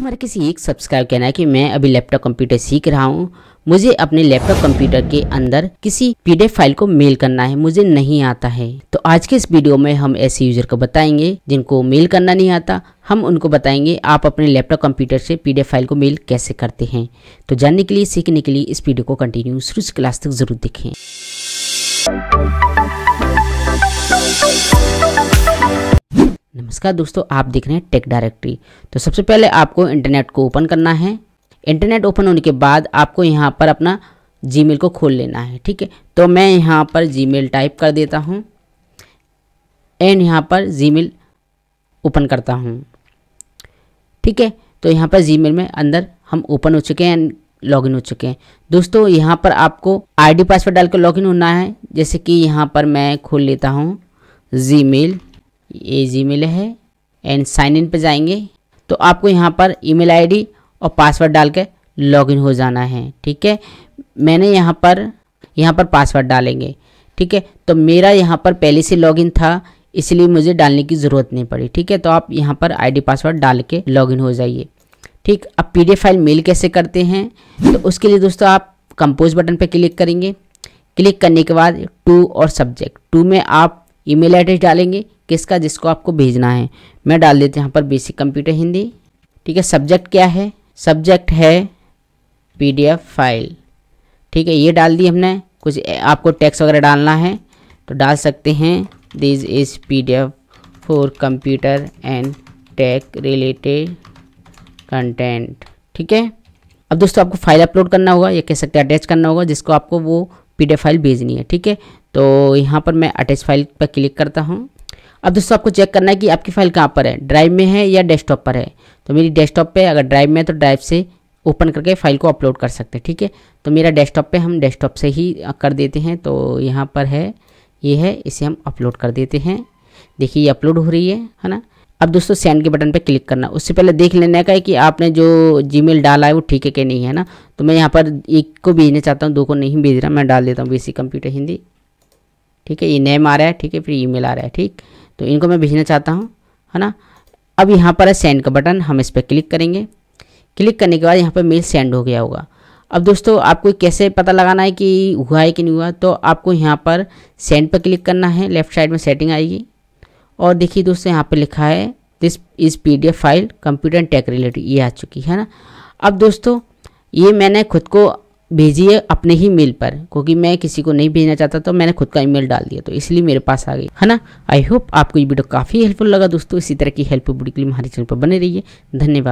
हमारे किसी एक सब्सक्राइब कहना है कि मैं अभी लैपटॉप कंप्यूटर सीख रहा हूँ मुझे अपने लैपटॉप कंप्यूटर के अंदर किसी पीडीएफ फाइल को मेल करना है मुझे नहीं आता है तो आज के इस वीडियो में हम ऐसे यूजर को बताएंगे जिनको मेल करना नहीं आता हम उनको बताएंगे आप अपने लैपटॉप कंप्यूटर से पीडीएफ फाइल को मेल कैसे करते हैं तो जानने के लिए सीखने के लिए इस वीडियो को कंटिन्यू शुरू से क्लास तक जरूर देखें नमस्कार दोस्तों आप देख रहे हैं टेक डायरेक्टरी तो सबसे पहले आपको इंटरनेट को ओपन करना है इंटरनेट ओपन होने के बाद आपको यहाँ पर अपना जीमेल को खोल लेना है ठीक है तो मैं यहाँ पर जीमेल टाइप कर देता हूँ एंड यहाँ पर जीमेल ओपन करता हूँ ठीक है तो यहाँ पर जीमेल में अंदर हम ओपन हो चुके हैं एंड लॉगिन हो चुके हैं दोस्तों यहाँ पर आपको आईडी पासवर्ड डालकर लॉगिन होना है जैसे कि यहाँ पर मैं खोल लेता हूँ जीमेल ये जीमेल है एंड साइन इन पे जाएंगे तो आपको यहाँ पर ईमेल आईडी और पासवर्ड डाल के लॉगिन हो जाना है ठीक है मैंने यहाँ पर यहाँ पर पासवर्ड डालेंगे ठीक है तो मेरा यहाँ पर पहले से लॉगिन था इसलिए मुझे डालने की ज़रूरत नहीं पड़ी ठीक है तो आप यहाँ पर आईडी पासवर्ड डाल के लॉगिन हो जाइए ठीक अब पी फाइल मेल कैसे करते हैं तो उसके लिए दोस्तों आप कंपोज बटन पर क्लिक करेंगे क्लिक करने के बाद टू और सब्जेक्ट टू में आप ई एड्रेस डालेंगे किसका जिसको आपको भेजना है मैं डाल देते यहाँ पर बेसिक कंप्यूटर हिंदी ठीक है सब्जेक्ट क्या है सब्जेक्ट है पीडीएफ फाइल ठीक है ये डाल दी हमने कुछ आपको टैक्स वगैरह डालना है तो डाल सकते हैं this is PDF for computer and tech related content ठीक है अब दोस्तों आपको फाइल अपलोड करना होगा या कह सकते हैं अटैच करना होगा जिसको आपको वो पी फाइल भेजनी है ठीक है तो यहाँ पर मैं अटैच फाइल पर क्लिक करता हूँ अब दोस्तों आपको चेक करना है कि आपकी फाइल कहाँ पर है ड्राइव में है या डेस्कटॉप पर है तो मेरी डेस्कटॉप पे अगर ड्राइव में है तो ड्राइव से ओपन करके फाइल को अपलोड कर सकते हैं ठीक है तो मेरा डेस्कटॉप पे हम डेस्कटॉप से ही कर देते हैं तो यहाँ पर है ये है इसे हम अपलोड कर देते हैं देखिए ये अपलोड हो रही है है ना अब दोस्तों सेंड के बटन पर क्लिक करना उससे पहले देख लेने का है कि आपने जो जी डाला है वो ठीक है कि नहीं है ना तो मैं यहाँ पर एक को भेजना चाहता हूँ दो को नहीं भेज रहा मैं डाल देता हूँ बेसिक कंप्यूटर हिंदी ठीक है ये नेम आ रहा है ठीक है फिर ई आ रहा है ठीक तो इनको मैं भेजना चाहता हूँ है ना अब यहाँ पर है सेंड का बटन हम इस पर क्लिक करेंगे क्लिक करने के बाद यहाँ पर मेल सेंड हो गया होगा अब दोस्तों आपको कैसे पता लगाना है कि हुआ है कि नहीं हुआ तो आपको यहाँ पर सेंड पर क्लिक करना है लेफ्ट साइड में सेटिंग आएगी और देखिए दोस्तों यहाँ पर लिखा है this is P D F file computer and tech related ये आ चुकी है ना अब दोस्तों ये मैंने खुद को भेजिए अपने ही मेल पर क्योंकि मैं किसी को नहीं भेजना चाहता तो मैंने खुद का ईमेल डाल दिया तो इसलिए मेरे पास आ गई है ना आई होप आपको ये वीडियो काफ़ी हेल्पफुल लगा दोस्तों इसी तरह की हेल्पफुल वीडियो के लिए हमारे चैनल पर बने रहिए धन्यवाद